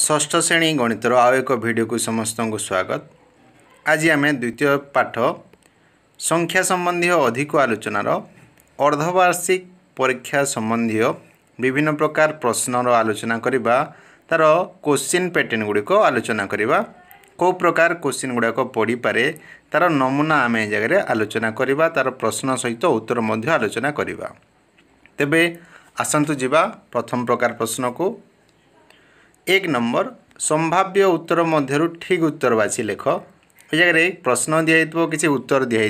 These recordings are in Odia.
ଷଷ୍ଠ ଶ୍ରେଣୀ ଗଣିତର ଆଉ ଏକ ଭିଡ଼ିଓକୁ ସମସ୍ତଙ୍କୁ ସ୍ୱାଗତ ଆଜି ଆମେ ଦ୍ୱିତୀୟ ପାଠ ସଂଖ୍ୟା ସମ୍ବନ୍ଧୀୟ ଅଧିକ ଆଲୋଚନାର ଅର୍ଦ୍ଧବାର୍ଷିକ ପରୀକ୍ଷା ସମ୍ବନ୍ଧୀୟ ବିଭିନ୍ନ ପ୍ରକାର ପ୍ରଶ୍ନର ଆଲୋଚନା କରିବା ତା'ର କୋଶ୍ଚିନ୍ ପ୍ୟାଟର୍ନ ଗୁଡ଼ିକ ଆଲୋଚନା କରିବା କେଉଁ ପ୍ରକାର କୋଶ୍ଚିନ୍ ଗୁଡ଼ାକ ପଢ଼ିପାରେ ତା'ର ନମୁନା ଆମେ ଏ ଜାଗାରେ ଆଲୋଚନା କରିବା ତା'ର ପ୍ରଶ୍ନ ସହିତ ଉତ୍ତର ମଧ୍ୟ ଆଲୋଚନା କରିବା ତେବେ ଆସନ୍ତୁ ଯିବା ପ୍ରଥମ ପ୍ରକାର ପ୍ରଶ୍ନକୁ এক নম্বর সম্ভাব্য উত্তর মধ্যে ঠিক উত্তর বাছি লেখ এই জায়গায় প্রশ্ন দিয়ে কিছু উত্তর দিয়ে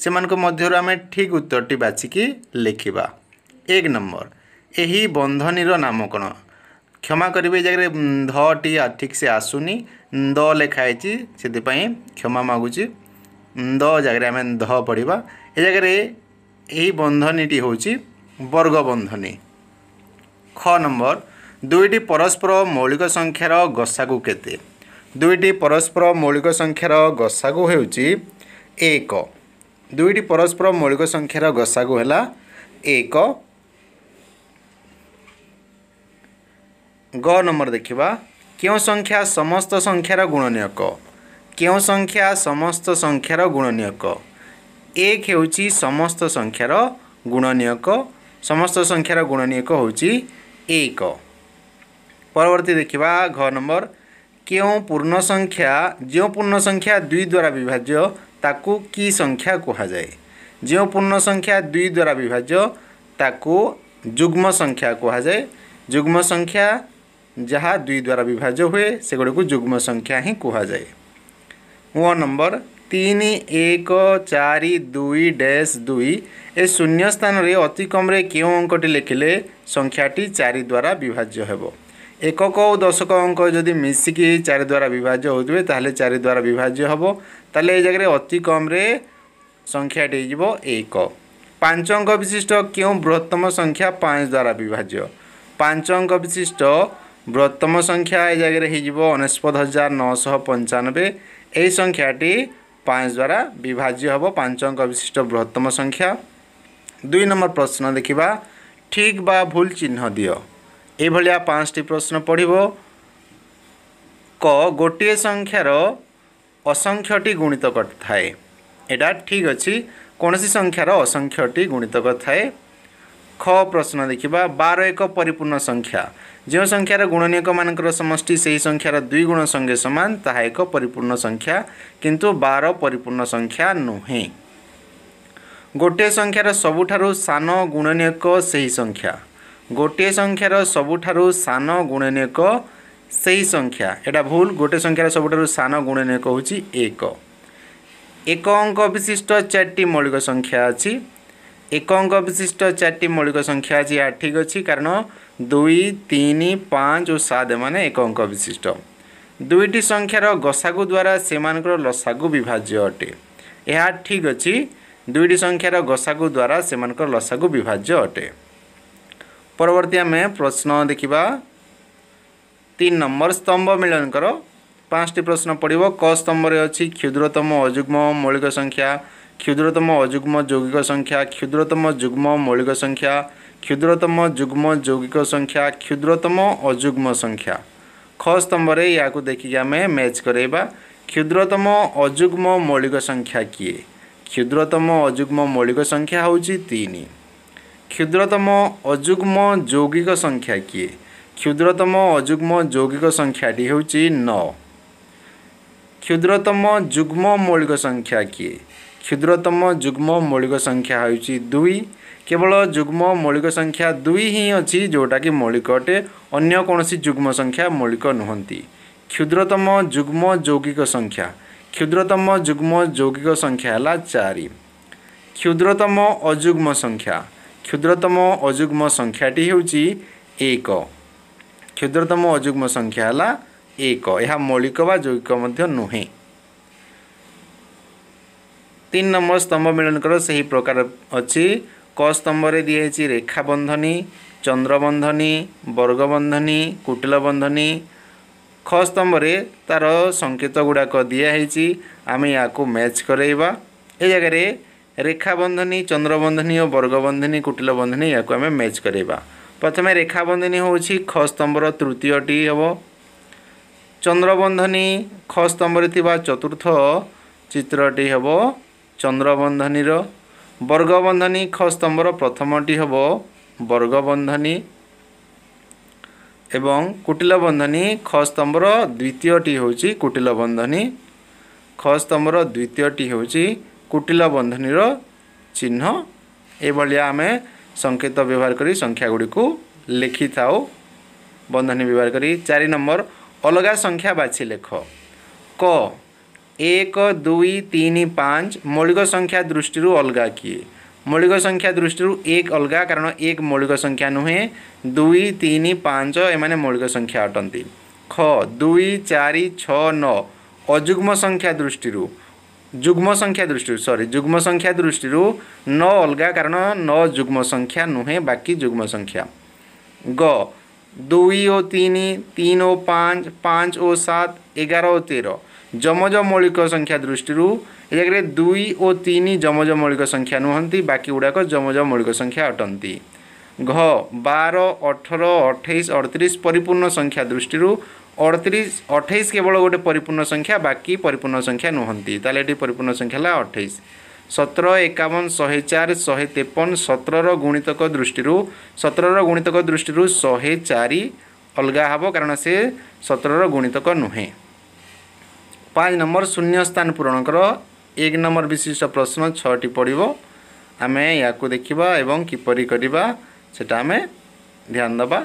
সে মধ্যে আমি ঠিক উত্তরটি বাছিকি লেখা এক নম্বর এই বন্ধনীর নাম কোণ ক্ষমা করবে এই জায়গায় ধটি ঠিকসে আসুনি দ লেখা হয়েছি সেপাই ক্ষমা মাগুছি দ জায়গায় আমি ধ পড়া এ জায়গায় এই বন্ধনীটি হচ্ছে বর্গবন্ধনী খ নম্বর ଦୁଇଟି ପରସ୍ପର ମୌଳିକ ସଂଖ୍ୟାର ଗସାଗୁ କେତେ ଦୁଇଟି ପରସ୍ପର ମୌଳିକ ସଂଖ୍ୟାର ଗସାଗୁ ହେଉଛି ଏକ ଦୁଇଟି ପରସ୍ପର ମୌଳିକ ସଂଖ୍ୟାର ଗସାଗୁ ହେଲା ଏକ ଗ ନମ୍ବର ଦେଖିବା କେଉଁ ସଂଖ୍ୟା ସମସ୍ତ ସଂଖ୍ୟାର ଗୁଣନୀୟକ କେଉଁ ସଂଖ୍ୟା ସମସ୍ତ ସଂଖ୍ୟାର ଗୁଣନୀୟକ ଏକ ହେଉଛି ସମସ୍ତ ସଂଖ୍ୟାର ଗୁଣନୀୟକ ସମସ୍ତ ସଂଖ୍ୟାର ଗୁଣନୀୟକ ହେଉଛି ଏକ পরবর্তী দেখিবা ঘ নম্বর କେଉଁ ପୂର୍ଣ୍ଣ ସଂଖ୍ୟା ଯେଉଁ ପୂର୍ଣ୍ଣ ସଂଖ୍ୟା ଦୁଇ ଦ୍ୱାରା ବିଭାଜ୍ୟ ତାକୁ କି ସଂଖ୍ୟା କୁହାଯାଏ ଯେଉଁ ପୂର୍ଣ୍ଣ ସଂଖ୍ୟା ଦୁଇ ଦ୍ୱାରା ବିଭାଜ୍ୟ ତାକୁ ଯୁଗ୍ମ ସଂଖ୍ୟା କୁହାଯାଏ ଯୁଗ୍ମ ସଂଖ୍ୟା ଯାହା ଦୁଇ ଦ୍ୱାରା ବିଭାଜ୍ୟ ହୁଏ ସେଗୁଡ଼ିକୁ ଯୁଗ୍ମ ସଂଖ୍ୟା ହିଁ କୁହାଯାଏ ଓ ନମ୍ବର ତିନି ଏକ ଚାରି ଦୁଇ ଡ୍ୟାସ୍ ଦୁଇ ଏ ଶୂନ୍ୟ ସ୍ଥାନରେ ଅତି କମ୍ରେ କେଉଁ ଅଙ୍କଟି ଲେଖିଲେ ସଂଖ୍ୟାଟି ଚାରି ଦ୍ୱାରା ବିଭାଜ୍ୟ ହେବ एकक दशक अङ्क मिसिक चारिद्वारा विभाज्य हो द्वारा विभाज्य हे त अति कम्रे सङ्ख्याटी एक पाँच विशिष्ट के बृहत्तम संख्या पाँचद्वारा विभाज्य पाँच अङ्क विशिष्ट बृहत्तम संख्या ए जग्राइसपत हजार नौश पन्चानब्बे ए संख्याटी पाँचद्वारा विभाज्य हे पाँच विशिष्ट बृहत्तम संख्या दुई नम्बर प्रश्न देखि ठिक बा भुल चिह्न दियो एभलिया पाँच टी प्रश्न पढ्यो क गोटी संख्यार असङ्ख्यटी गुणित एउटा ठिक अहिले कनसी संख्यार असङ्ख्यटी गुणित गरिए ख प्रश्न देखिया बार एक परिपूर्ण संख्या जो संख्य गुणनयक म समष्टि सही संख्यार दुई गुणसङ्ख्या समान ता एक परिपूर्ण संख्या किंतु बार परिपूर्ण संख्या नुहेँ गोटे सङ्ख्य र सबुठु सान गुणनयक सही संख्या ଗୋଟିଏ ସଂଖ୍ୟାର ସବୁଠାରୁ ସାନ ଗୁଣନୀୟକ ସେହି ସଂଖ୍ୟା ଏଇଟା ଭୁଲ ଗୋଟିଏ ସଂଖ୍ୟାର ସବୁଠାରୁ ସାନ ଗୁଣନୀୟକ ହେଉଛି ଏକ ଏକ ଅଙ୍କ ବିଶିଷ୍ଟ ଚାରିଟି ମୌଳିକ ସଂଖ୍ୟା ଅଛି ଏକ ଅଙ୍କ ବିଶିଷ୍ଟ ଚାରିଟି ମୌଳିକ ସଂଖ୍ୟା ଅଛି ଏହା ଠିକ୍ ଅଛି କାରଣ ଦୁଇ ତିନି ପାଞ୍ଚ ଓ ସାତ ମାନେ ଏକ ଅଙ୍କ ବିଶିଷ୍ଟ ଦୁଇଟି ସଂଖ୍ୟାର ଗସାଗୁ ଦ୍ୱାରା ସେମାନଙ୍କର ଲସାଗୁ ବିଭାଜ୍ୟ ଅଟେ ଏହା ଠିକ୍ ଅଛି ଦୁଇଟି ସଂଖ୍ୟାର ଗସାଗୁ ଦ୍ୱାରା ସେମାନଙ୍କର ଲସାଗୁ ବିଭାଜ୍ୟ ଅଟେ ପରବର୍ତ୍ତୀ ଆମେ ପ୍ରଶ୍ନ ଦେଖିବା ତିନି ନମ୍ବର ସ୍ତମ୍ଭ ମିଳନଙ୍କର ପାଞ୍ଚଟି ପ୍ରଶ୍ନ ପଡ଼ିବ କ ସ୍ତମ୍ଭରେ ଅଛି କ୍ଷୁଦ୍ରତମ ଅଯୁଗ୍ମ ମୌଳିକ ସଂଖ୍ୟା କ୍ଷୁଦ୍ରତମ ଅଯୁଗ୍ମ ଯୌଗିକ ସଂଖ୍ୟା କ୍ଷୁଦ୍ରତମ ଯୁଗ୍ମ ମୌଳିକ ସଂଖ୍ୟା କ୍ଷୁଦ୍ରତମ ଯୁଗ୍ମ ଯୌଗିକ ସଂଖ୍ୟା କ୍ଷୁଦ୍ରତମ ଅଯୁଗ୍ମ ସଂଖ୍ୟା ଖ ସ୍ତମ୍ଭରେ ଏହାକୁ ଦେଖିକି ଆମେ ମ୍ୟାଚ୍ କରାଇବା କ୍ଷୁଦ୍ରତମ ଅଯୁଗ୍ମ ମୌଳିକ ସଂଖ୍ୟା କିଏ କ୍ଷୁଦ୍ରତମ ଅଯୁଗ୍ମ ମୌଳିକ ସଂଖ୍ୟା ହେଉଛି ତିନି କ୍ଷୁଦ୍ରତମ ଅଯୁଗ୍ମ ଯୌଗିକ ସଂଖ୍ୟା କିଏ କ୍ଷୁଦ୍ରତମ ଅଯୁଗ୍ମ ଯୌଗିକ ସଂଖ୍ୟାଟି ହେଉଛି ନଅ କ୍ଷୁଦ୍ରତମ ଯୁଗ୍ମ ମୌଳିକ ସଂଖ୍ୟା କିଏ କ୍ଷୁଦ୍ରତମ ଯୁଗ୍ମ ମୌଳିକ ସଂଖ୍ୟା ହେଉଛି ଦୁଇ କେବଳ ଯୁଗ୍ମ ମୌଳିକ ସଂଖ୍ୟା ଦୁଇ ହିଁ ଅଛି ଯେଉଁଟାକି ମୌଳିକ ଅଟେ ଅନ୍ୟ କୌଣସି ଯୁଗ୍ମ ସଂଖ୍ୟା ମୌଳିକ ନୁହନ୍ତି କ୍ଷୁଦ୍ରତମ ଯୁଗ୍ମ ଯୌଗିକ ସଂଖ୍ୟା କ୍ଷୁଦ୍ରତମ ଯୁଗ୍ମ ଯୌଗିକ ସଂଖ୍ୟା ହେଲା ଚାରି କ୍ଷୁଦ୍ରତମ ଅଯୁଗ୍ମ ସଂଖ୍ୟା କ୍ଷୁଦ୍ରତମ ଅଯୁଗ୍ମ ସଂଖ୍ୟାଟି ହେଉଛି ଏକ କ୍ଷୁଦ୍ରତମ ଅଯୁଗ୍ମ ସଂଖ୍ୟା ହେଲା ଏକ ଏହା ମୌଳିକ ବା ଯୌଗିକ ମଧ୍ୟ ନୁହେଁ ତିନି ନମ୍ବର ସ୍ତମ୍ଭ ମିଳନଙ୍କର ସେହି ପ୍ରକାର ଅଛି କ ସ୍ତମ୍ଭରେ ଦିଆଯାଇଛି ରେଖାବନ୍ଧନୀ ଚନ୍ଦ୍ରବନ୍ଧନୀ ବର୍ଗବନ୍ଧନୀ କୁଟିଲବନ୍ଧନୀ ଖ ସ୍ତମ୍ଭରେ ତା'ର ସଙ୍କେତ ଗୁଡ଼ାକ ଦିଆହେଇଛି ଆମେ ଏହାକୁ ମ୍ୟାଚ୍ କରାଇବା ଏ ଜାଗାରେ ରେଖାବନ୍ଧନୀ ଚନ୍ଦ୍ରବନ୍ଧନୀ ଓ ବର୍ଗବନ୍ଧନୀ କୁଟିଲ ବନ୍ଧନୀ ଏହାକୁ ଆମେ ମ୍ୟାଚ୍ କରାଇବା ପ୍ରଥମେ ରେଖାବନ୍ଧନୀ ହେଉଛି ଖ ସ୍ତମ୍ଭର ତୃତୀୟଟି ହେବ ଚନ୍ଦ୍ରବନ୍ଧନୀ ଖ ସ୍ତମ୍ଭରେ ଥିବା ଚତୁର୍ଥ ଚିତ୍ରଟି ହେବ ଚନ୍ଦ୍ରବନ୍ଧନୀର ବର୍ଗବନ୍ଧନୀ ଖ ସ୍ତମ୍ଭର ପ୍ରଥମଟି ହେବ ବର୍ଗବନ୍ଧନୀ ଏବଂ କୁଟିଲ ବନ୍ଧନୀ ଖ ସ୍ତମ୍ଭର ଦ୍ୱିତୀୟଟି ହେଉଛି କୁଟିଲ ବନ୍ଧନୀ ଖ ସ୍ତମ୍ଭର ଦ୍ୱିତୀୟଟି ହେଉଛି କୁଟିଲ ବନ୍ଧନୀର ଚିହ୍ନ ଏଭଳିଆ ଆମେ ସଙ୍କେତ ବ୍ୟବହାର କରି ସଂଖ୍ୟାଗୁଡ଼ିକୁ ଲେଖିଥାଉ ବନ୍ଧନୀ ବ୍ୟବହାର କରି ଚାରି ନମ୍ବର ଅଲଗା ସଂଖ୍ୟା ବାଛି ଲେଖ କ ଏକ ଦୁଇ ତିନି ପାଞ୍ଚ ମୌଳିକ ସଂଖ୍ୟା ଦୃଷ୍ଟିରୁ ଅଲଗା କିଏ ମୌଳିକ ସଂଖ୍ୟା ଦୃଷ୍ଟିରୁ ଏକ ଅଲଗା କାରଣ ଏକ ମୌଳିକ ସଂଖ୍ୟା ନୁହେଁ ଦୁଇ ତିନି ପାଞ୍ଚ ଏମାନେ ମୌଳିକ ସଂଖ୍ୟା ଅଟନ୍ତି ଖ ଦୁଇ ଚାରି ଛଅ ନଅ ଅଯୁଗ୍ମ ସଂଖ୍ୟା ଦୃଷ୍ଟିରୁ जुग्म संख्या दृष्टि सरी जुग्म संख्या दृष्टि न अलगा कारण न जुग्म संख्या नुहेँ बाकी जुग्म संख्या ग दुई ओ तीन तीन ओ पाँच पाँच ओ सात एघार ओ तेह्र जमज मौलिक संख्या दृष्टि ए दुई ओति जमज मौलिक संख्या नुहन् बाकी गुडाक जमज मौलिक संख्या अटेन् ଘ ବାର ଅଠର ଅଠେଇଶ ଅଠତିରିଶ ପରିପୂର୍ଣ୍ଣ ସଂଖ୍ୟା ଦୃଷ୍ଟିରୁ ଅଠତିରିଶ ଅଠେଇଶ କେବଳ ଗୋଟେ ପରିପୂର୍ଣ୍ଣ ସଂଖ୍ୟା ବାକି ପରିପୂର୍ଣ୍ଣ ସଂଖ୍ୟା ନୁହନ୍ତି ତାହେଲେ ଏଠି ପରିପୂର୍ଣ୍ଣ ସଂଖ୍ୟା ହେଲା ଅଠେଇଶ ସତର ଏକାବନ ଶହେ ଚାରି ଶହେ ତେପନ ସତରର ଗୁଣିତକ ଦୃଷ୍ଟିରୁ ସତରର ଗୁଣିତକ ଦୃଷ୍ଟିରୁ ଶହେ ଚାରି ଅଲଗା ହେବ କାରଣ ସେ ସତରର ଗୁଣିତକ ନୁହେଁ ପାଞ୍ଚ ନମ୍ବର ଶୂନ୍ୟ ସ୍ଥାନ ପୂରଣଙ୍କର ଏକ ନମ୍ବର ବିଶିଷ୍ଟ ପ୍ରଶ୍ନ ଛଅଟି ପଡ଼ିବ ଆମେ ୟାକୁ ଦେଖିବା ଏବଂ କିପରି କରିବା সেটা আমি ধ্যান দেবা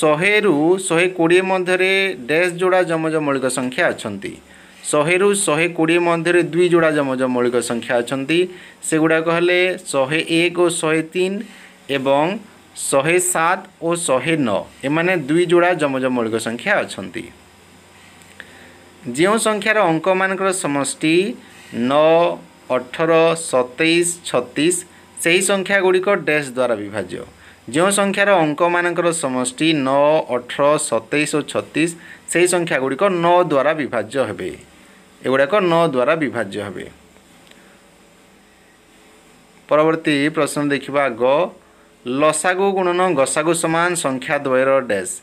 ଶହେରୁ ଶହେ କୋଡ଼ିଏ ମଧ୍ୟରେ ଡ୍ୟାସ୍ ଯୋଡ଼ା ଯମଜ ମୌଳିକ ସଂଖ୍ୟା ଅଛନ୍ତି ଶହେରୁ ଶହେ କୋଡ଼ିଏ ମଧ୍ୟରେ ଦୁଇ ଯୋଡ଼ା ଯମଜ ମୌଳିକ ସଂଖ୍ୟା ଅଛନ୍ତି ସେଗୁଡ଼ାକ ହେଲେ ଶହେ ଏକ ଓ ଶହେ ତିନି ଏବଂ ଶହେ ସାତ ଓ ଶହେ ନଅ ଏମାନେ ଦୁଇ ଯୋଡ଼ା ଯମଜ ମୌଳିକ ସଂଖ୍ୟା ଅଛନ୍ତି ଯେଉଁ ସଂଖ୍ୟାର ଅଙ୍କମାନଙ୍କର ସମଷ୍ଟି ନଅ ଅଠର ସତେଇଶ ଛତିଶ ସେହି ସଂଖ୍ୟା ଗୁଡ଼ିକ ଡେସ୍ ଦ୍ୱାରା ବିଭାଜ୍ୟ ଯେଉଁ ସଂଖ୍ୟାର ଅଙ୍କମାନଙ୍କର ସମଷ୍ଟି ନଅ ଅଠର ସତେଇଶ ଓ ଛତିଶ ସେହି ସଂଖ୍ୟା ଗୁଡ଼ିକ ନଅ ଦ୍ୱାରା ବିଭାଜ୍ୟ ହେବେ ଏଗୁଡ଼ାକ ନଅ ଦ୍ୱାରା ବିଭାଜ୍ୟ ହେବେ ପରବର୍ତ୍ତୀ ପ୍ରଶ୍ନ ଦେଖିବା ଗ ଲସାଗୁ ଗୁଣନ ଗସାଗୁ ସମାନ ସଂଖ୍ୟା ଦ୍ୱୟର ଡେସ୍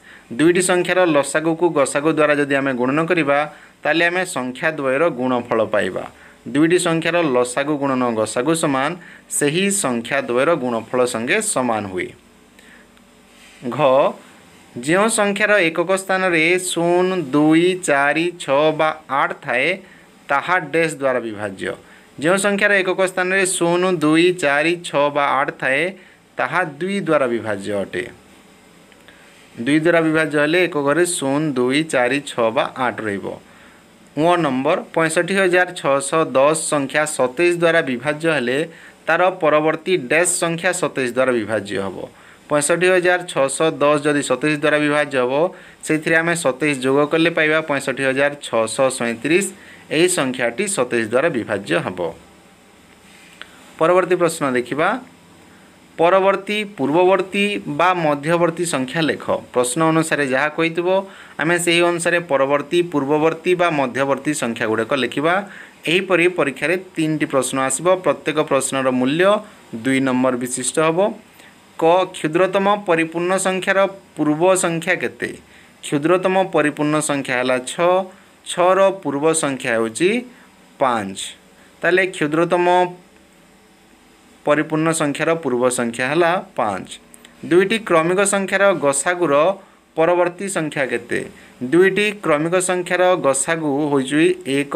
ଦୁଇଟି ସଂଖ୍ୟାର ଲସାଗୁକୁ ଗସାଗୁ ଦ୍ୱାରା ଯଦି ଆମେ ଗୁଣନ କରିବା ତାହେଲେ ଆମେ ସଂଖ୍ୟା ଦ୍ୱୟର ଗୁଣଫଳ ପାଇବା দুইটি সংখ্যার লসাগু গুণন গসাগু সমান সেই সংখ্যা দ্বয়ের গুণফল সঙ্গে সমান হুয়ে ঘ যে সংখ্যার একক স্থানরে শূন্য দুই চারি ছ বা আট থাকে তাহা ড্যাশ দ্বারা বিভাজ্য যে সংখ্যার একক স্থানরে শূন্য দুই চারি ছ বা আট থাকে তাহা দুই দ্বারা বিভাজ্য অটে দুই দ্বারা বিভাজ্য হলে এককরে শূন্য দুই চারি ছ বা আট রহব ମୋ ନମ୍ବର ପଞ୍ଚଷଠି ହଜାର ଛଅଶହ ଦଶ ସଂଖ୍ୟା ସତେଇଶ ଦ୍ୱାରା ବିଭାଜ୍ୟ ହେଲେ ତା'ର ପରବର୍ତ୍ତୀ ଡ୍ୟାସ୍ ସଂଖ୍ୟା ସତେଇଶ ଦ୍ୱାରା ବିଭାଜ୍ୟ ହେବ ପଞ୍ଚଷଠି ହଜାର ଛଅଶହ ଦଶ ଯଦି ସତେଇଶ ଦ୍ୱାରା ବିଭାଜ୍ୟ ହେବ ସେଥିରେ ଆମେ ସତେଇଶ ଯୋଗ କଲେ ପାଇବା ପଞ୍ଚଷଠି ହଜାର ଛଅଶହ ସଇଁତିରିଶ ଏହି ସଂଖ୍ୟାଟି ସତେଇଶ ଦ୍ୱାରା ବିଭାଜ୍ୟ ହେବ ପରବର୍ତ୍ତୀ ପ୍ରଶ୍ନ ଦେଖିବା ପରବର୍ତ୍ତୀ ପୂର୍ବବର୍ତ୍ତୀ ବା ମଧ୍ୟବର୍ତ୍ତୀ ସଂଖ୍ୟା ଲେଖ ପ୍ରଶ୍ନ ଅନୁସାରେ ଯାହା କହିଥିବ ଆମେ ସେହି ଅନୁସାରେ ପରବର୍ତ୍ତୀ ପୂର୍ବବର୍ତ୍ତୀ ବା ମଧ୍ୟବର୍ତ୍ତୀ ସଂଖ୍ୟା ଗୁଡ଼ିକ ଲେଖିବା ଏହିପରି ପରୀକ୍ଷାରେ ତିନିଟି ପ୍ରଶ୍ନ ଆସିବ ପ୍ରତ୍ୟେକ ପ୍ରଶ୍ନର ମୂଲ୍ୟ ଦୁଇ ନମ୍ବର ବିଶିଷ୍ଟ ହେବ କ କ୍ଷୁଦ୍ରତମ ପରିପୂର୍ଣ୍ଣ ସଂଖ୍ୟାର ପୂର୍ବ ସଂଖ୍ୟା କେତେ କ୍ଷୁଦ୍ରତମ ପରିପୂର୍ଣ୍ଣ ସଂଖ୍ୟା ହେଲା ଛଅ ଛଅର ପୂର୍ବ ସଂଖ୍ୟା ହେଉଛି ପାଞ୍ଚ ତାହେଲେ କ୍ଷୁଦ୍ରତମ ପରିପୂର୍ଣ୍ଣ ସଂଖ୍ୟାର ପୂର୍ବ ସଂଖ୍ୟା ହେଲା ପାଞ୍ଚ ଦୁଇଟି କ୍ରମିକ ସଂଖ୍ୟାର ଗସାଗୁର ପରବର୍ତ୍ତୀ ସଂଖ୍ୟା କେତେ ଦୁଇଟି କ୍ରମିକ ସଂଖ୍ୟାର ଗସାଗୁ ହେଉଛି ଏକ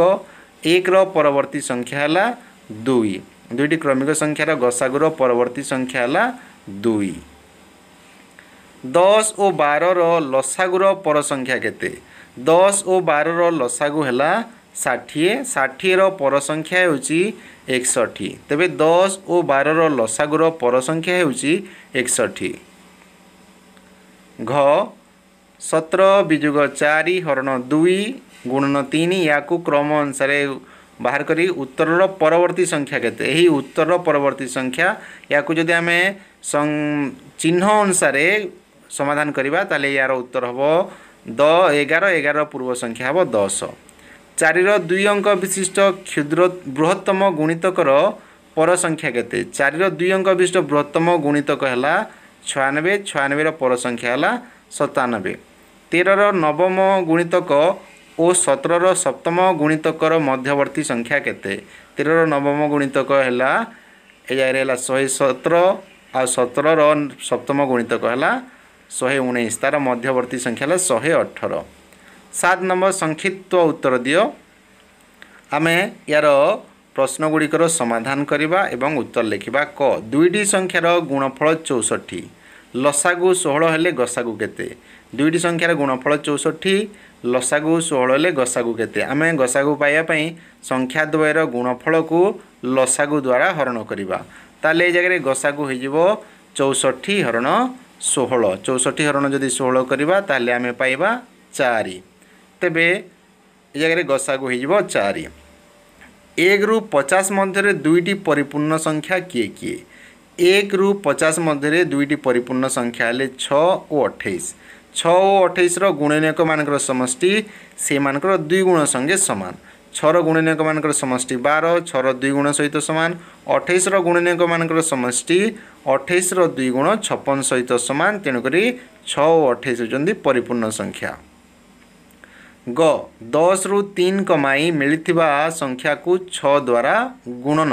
ଏକର ପରବର୍ତ୍ତୀ ସଂଖ୍ୟା ହେଲା ଦୁଇ ଦୁଇଟି କ୍ରମିକ ସଂଖ୍ୟାର ଗସାଗୁର ପରବର୍ତ୍ତୀ ସଂଖ୍ୟା ହେଲା ଦୁଇ ଦଶ ଓ ବାରର ଲସାଗୁର ପର ସଂଖ୍ୟା କେତେ ଦଶ ଓ ବାରର ଲସାଗୁ ହେଲା षिए षिएर परसङ्ख्या हेर्छ एकसठी तपाईँ दस ओ बार लसगुर रङ्ख्याउँछ एकसठी घ सत्र विजुग चारि हरण दुई गुणन क्रम यहाँको बाहर बाह्रक उत्तर र पवर्ती संख्या उत्तर परवर्ती संख्या यहाँको जति चिन्ह चिह्नसार समाधान यार उत्तर हौ दगार पूर्व संख्या हे दस ଚାରିର ଦୁଇ ଅଙ୍କ ବିଶିଷ୍ଟ କ୍ଷୁଦ୍ର ବୃହତ୍ତମ ଗୁଣିତକର ପର ସଂଖ୍ୟା କେତେ ଚାରିର ଦୁଇ ଅଙ୍କ ବିଶିଷ୍ଟ ବୃହତ୍ତମ ଗୁଣିତକ ହେଲା ଛୟାନବେ ଛୟାନବେର ପର ସଂଖ୍ୟା ହେଲା ସତାନବେ ତେରର ନବମ ଗୁଣିତକ ଓ ସତରର ସପ୍ତମ ଗୁଣିତକର ମଧ୍ୟବର୍ତ୍ତୀ ସଂଖ୍ୟା କେତେ ତେରର ନବମ ଗୁଣିତକ ହେଲା ଏ ଜାଗାରେ ହେଲା ଶହେ ସତର ଆଉ ସତରର ସପ୍ତମ ଗୁଣିତକ ହେଲା ଶହେ ଉଣେଇଶ ତା'ର ମଧ୍ୟବର୍ତ୍ତୀ ସଂଖ୍ୟା ହେଲା ଶହେ ଅଠର ସାତ ନମ୍ବର ସଂକ୍ଷିପ୍ତ ଉତ୍ତର ଦିଅ ଆମେ ୟାର ପ୍ରଶ୍ନଗୁଡ଼ିକର ସମାଧାନ କରିବା ଏବଂ ଉତ୍ତର ଲେଖିବା କ ଦୁଇଟି ସଂଖ୍ୟାର ଗୁଣଫଳ ଚଉଷଠି ଲସାଗୁ ଷୋହଳ ହେଲେ ଗସାଗୁ କେତେ ଦୁଇଟି ସଂଖ୍ୟାର ଗୁଣଫଳ ଚଉଷଠି ଲସାଗୁ ଷୋହଳ ହେଲେ ଗସାଗୁ କେତେ ଆମେ ଗସାଗୁ ପାଇବା ପାଇଁ ସଂଖ୍ୟା ଦ୍ୱୟର ଗୁଣଫଳକୁ ଲସାଗୁ ଦ୍ୱାରା ହରଣ କରିବା ତାହେଲେ ଏ ଜାଗାରେ ଗସାଗୁ ହୋଇଯିବ ଚଉଷଠି ହରଣ ଷୋହଳ ଚଉଷଠି ହରଣ ଯଦି ଷୋହଳ କରିବା ତାହେଲେ ଆମେ ପାଇବା ଚାରି तपाईँ जाने गसा 4 एक रु पचास दुईटी परिपूर्ण संख्या के कि एक 50 मध्य दुईटी परिपूर्ण संख्या ले 6 हो छ अठैस छ अठैस र गुणनायक म समष्टि मानकर दुई गुण संगे समान 6 छ गुणनायक म समष्टि 6 रो दुई गुण सहित समान 28 रो गुणनयक मानकर समि 28 रो दुई गुण 56 सहित समान 6 छ 28 हुन्छ परिपूर्ण संख्या ग दस रु तीन कमाई मिलता संख्या को छ द्वारा गुणन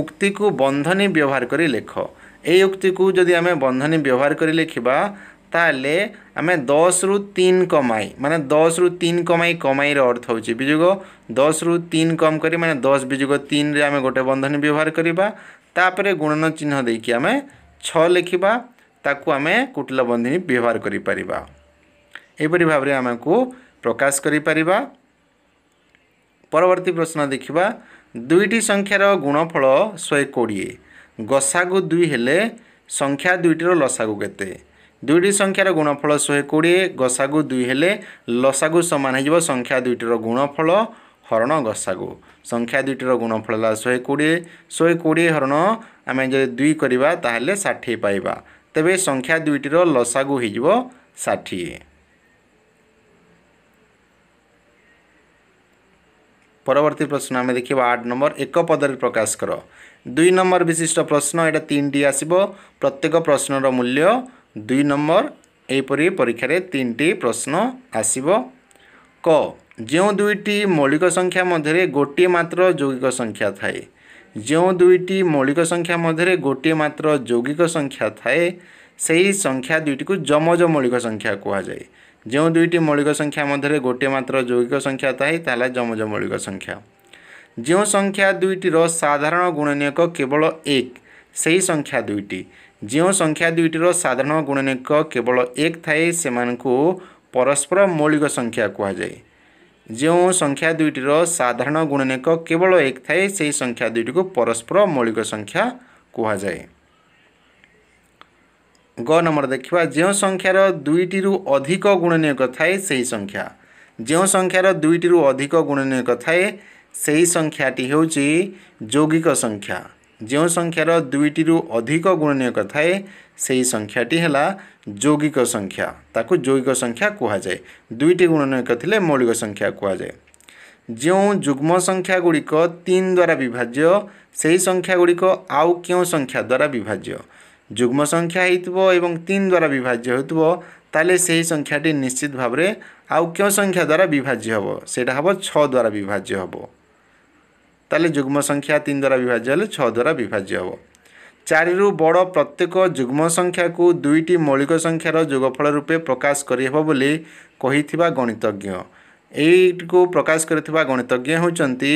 उक्ति को बंधनी व्यवहार कर लेख यही उक्ति को जदि आम बंधनी व्यवहार कर लिखा तेल आम दस रु तीन कमाई मान दस रु तीन कमाई कमाई अर्थ होजुग दस रु तीन कम कर मैंने दस विजुग तीन आम गोटे बंधनी व्यवहार करापर गुणन चिह्न दे कि आम छिखा ताकू आम कुटिल बंधनी व्यवहार करपर भाव को ପ୍ରକାଶ କରିପାରିବା ପରବର୍ତ୍ତୀ ପ୍ରଶ୍ନ ଦେଖିବା ଦୁଇଟି ସଂଖ୍ୟାର ଗୁଣଫଳ ଶହେ କୋଡ଼ିଏ ଗସାଗୁ ଦୁଇ ହେଲେ ସଂଖ୍ୟା ଦୁଇଟିର ଲସାଗୁ କେତେ ଦୁଇଟି ସଂଖ୍ୟାର ଗୁଣଫଳ ଶହେ କୋଡ଼ିଏ ଗସାଗୁ ଦୁଇ ହେଲେ ଲସାଗୁ ସମାନ ହୋଇଯିବ ସଂଖ୍ୟା ଦୁଇଟିର ଗୁଣଫଳ ହରଣ ଗସାଗୁ ସଂଖ୍ୟା ଦୁଇଟିର ଗୁଣଫଳ ହେଲା ଶହେ କୋଡ଼ିଏ ଶହେ କୋଡ଼ିଏ ହରଣ ଆମେ ଯଦି ଦୁଇ କରିବା ତାହେଲେ ଷାଠିଏ ପାଇବା ତେବେ ସଂଖ୍ୟା ଦୁଇଟିର ଲସାଗୁ ହୋଇଯିବ ଷାଠିଏ ପରବର୍ତ୍ତୀ ପ୍ରଶ୍ନ ଆମେ ଦେଖିବା ଆଠ ନମ୍ବର ଏକ ପଦରେ ପ୍ରକାଶ କର ଦୁଇ ନମ୍ବର ବିଶିଷ୍ଟ ପ୍ରଶ୍ନ ଏଇଟା ତିନିଟି ଆସିବ ପ୍ରତ୍ୟେକ ପ୍ରଶ୍ନର ମୂଲ୍ୟ ଦୁଇ ନମ୍ବର ଏହିପରି ପରୀକ୍ଷାରେ ତିନିଟି ପ୍ରଶ୍ନ ଆସିବ କ ଯେଉଁ ଦୁଇଟି ମୌଳିକ ସଂଖ୍ୟା ମଧ୍ୟରେ ଗୋଟିଏ ମାତ୍ର ଯୌଗିକ ସଂଖ୍ୟା ଥାଏ ଯେଉଁ ଦୁଇଟି ମୌଳିକ ସଂଖ୍ୟା ମଧ୍ୟରେ ଗୋଟିଏ ମାତ୍ର ଯୌଗିକ ସଂଖ୍ୟା ଥାଏ ସେହି ସଂଖ୍ୟା ଦୁଇଟିକୁ ଯମଜ ମୌଳିକ ସଂଖ୍ୟା କୁହାଯାଏ जो दुई मौलिक संख्या मध्य गोटे मात्र जैविक संख्या थाहा त जमज मौलिक संख्या जो संख्या दुईटर साधारण गुण केवल एक सही संख्या दुईटी जौँ संख्या दुईटी र साधारण गुणन केवल एक थाय सानु परस्पर मौलिक संख्या संख्या दुईटी साधारण गुणन केवल एक थाय सही संख्या को परस्पर मौलिक संख्या कु ଗ ନମ୍ବର ଦେଖିବା ଯେଉଁ ସଂଖ୍ୟାର ଦୁଇଟିରୁ ଅଧିକ ଗୁଣନୀୟକ ଥାଏ ସେହି ସଂଖ୍ୟା ଯେଉଁ ସଂଖ୍ୟାର ଦୁଇଟିରୁ ଅଧିକ ଗୁଣନୀୟକ ଥାଏ ସେହି ସଂଖ୍ୟାଟି ହେଉଛି ଯୌଗିକ ସଂଖ୍ୟା ଯେଉଁ ସଂଖ୍ୟାର ଦୁଇଟିରୁ ଅଧିକ ଗୁଣନୀୟକ ଥାଏ ସେହି ସଂଖ୍ୟାଟି ହେଲା ଯୌଗିକ ସଂଖ୍ୟା ତାକୁ ଯୌଗିକ ସଂଖ୍ୟା କୁହାଯାଏ ଦୁଇଟି ଗୁଣନୀୟକ ଥିଲେ ମୌଳିକ ସଂଖ୍ୟା କୁହାଯାଏ ଯେଉଁ ଯୁଗ୍ମ ସଂଖ୍ୟା ଗୁଡ଼ିକ ତିନି ଦ୍ୱାରା ବିଭାଜ୍ୟ ସେହି ସଂଖ୍ୟା ଗୁଡ଼ିକ ଆଉ କେଉଁ ସଂଖ୍ୟା ଦ୍ୱାରା ବିଭାଜ୍ୟ ଯୁଗ୍ମ ସଂଖ୍ୟା ହେଇଥିବ ଏବଂ ତିନି ଦ୍ୱାରା ବିଭାଜ୍ୟ ହେଉଥିବ ତାହେଲେ ସେହି ସଂଖ୍ୟାଟି ନିଶ୍ଚିତ ଭାବରେ ଆଉ କେଉଁ ସଂଖ୍ୟା ଦ୍ୱାରା ବିଭାଜ୍ୟ ହେବ ସେଇଟା ହେବ ଛଅ ଦ୍ୱାରା ବିଭାଜ୍ୟ ହେବ ତାହେଲେ ଯୁଗ୍ମ ସଂଖ୍ୟା ତିନି ଦ୍ୱାରା ବିଭାଜ୍ୟ ହେଲେ ଛଅ ଦ୍ୱାରା ବିଭାଜ୍ୟ ହେବ ଚାରିରୁ ବଡ଼ ପ୍ରତ୍ୟେକ ଯୁଗ୍ମ ସଂଖ୍ୟାକୁ ଦୁଇଟି ମୌଳିକ ସଂଖ୍ୟାର ଯୋଗଫଳ ରୂପେ ପ୍ରକାଶ କରିହେବ ବୋଲି କହିଥିବା ଗଣିତଜ୍ଞ ଏଇଟିକୁ ପ୍ରକାଶ କରିଥିବା ଗଣିତଜ୍ଞ ହେଉଛନ୍ତି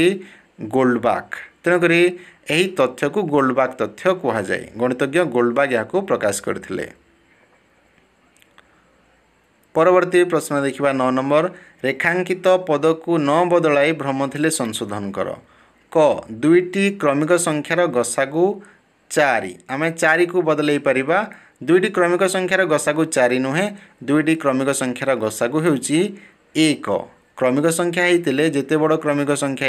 ଗୋଲ୍ଡବାକ୍ ତେଣୁକରି ଏହି ତଥ୍ୟକୁ ଗୋଲ୍ଡବାକ୍ ତଥ୍ୟ କୁହାଯାଏ ଗଣିତଜ୍ଞ ଗୋଲ୍ଡବାକ୍ ଏହାକୁ ପ୍ରକାଶ କରିଥିଲେ ପରବର୍ତ୍ତୀ ପ୍ରଶ୍ନ ଦେଖିବା ନଅ ନମ୍ବର ରେଖାଙ୍କିତ ପଦକୁ ନ ବଦଳାଇ ଭ୍ରମ ଥିଲେ ସଂଶୋଧନ କର କ ଦୁଇଟି କ୍ରମିକ ସଂଖ୍ୟାର ଗସାକୁ ଚାରି ଆମେ ଚାରିକୁ ବଦଳାଇ ପାରିବା ଦୁଇଟି କ୍ରମିକ ସଂଖ୍ୟାର ଗସାକୁ ଚାରି ନୁହେଁ ଦୁଇଟି କ୍ରମିକ ସଂଖ୍ୟାର ଗସାକୁ ହେଉଛି ଏକ क्रमिक संख्या हैले जेते बड क्रमिक संख्या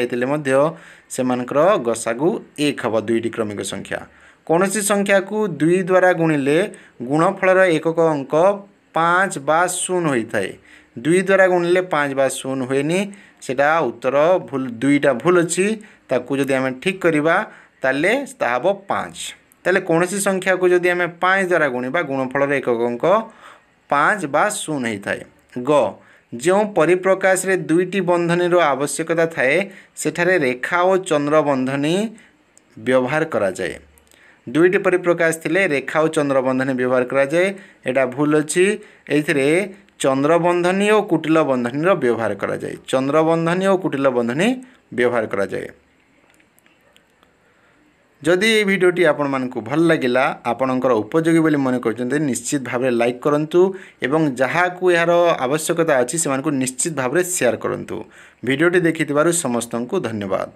गसागु गसा हे दुई क्रमिक संख्या को दुई द्वारा गुणिले गुणफल एकक अंक 5 बा दुई द्वारा गुणिले 5 बा शून् सेटा उत्तर भूल दुईटा कोनोसी संख्या को जदि गर्ौँसी 5 द्वारा गुणिबा गुणफल एकक अंक 5 बा शून् है ग ଯେଉଁ ପରିପ୍ରକାଶରେ ଦୁଇଟି ବନ୍ଧନୀର ଆବଶ୍ୟକତା ଥାଏ ସେଠାରେ ରେଖା ଓ ଚନ୍ଦ୍ର ବନ୍ଧନୀ ବ୍ୟବହାର କରାଯାଏ ଦୁଇଟି ପରିପ୍ରକାଶ ଥିଲେ ରେଖା ଓ ଚନ୍ଦ୍ର ବନ୍ଧନୀ ବ୍ୟବହାର କରାଯାଏ ଏଇଟା ଭୁଲ ଅଛି ଏଇଥିରେ ଚନ୍ଦ୍ରବନ୍ଧନୀ ଓ କୁଟିଲ ବନ୍ଧନୀର ବ୍ୟବହାର କରାଯାଏ ଚନ୍ଦ୍ରବନ୍ଧନୀ ଓ କୁଟିଲ ବନ୍ଧନୀ ବ୍ୟବହାର କରାଯାଏ যদি এই ভিডিওটি ଆପଣମାନଙ୍କୁ ଭଲ ଲାଗିଲା ଆପଣଙ୍କର ଉପଯୋଗୀ ବୋଲି ମନେ କରୁଛନ୍ତି ନିଶ୍ଚିତ ଭାବରେ ଲାଇକ୍ କରନ୍ତୁ ଏବଂ ଯାହାକୁ ଏହାର ଆବଶ୍ୟକତା ଅଛି ସେମାନଙ୍କୁ ନିଶ୍ଚିତ ଭାବରେ ସେୟାର କରନ୍ତୁ ଭିଡ଼ିଓଟି ଦେଖିଥିବାରୁ ସମସ୍ତଙ୍କୁ ଧନ୍ୟବାଦ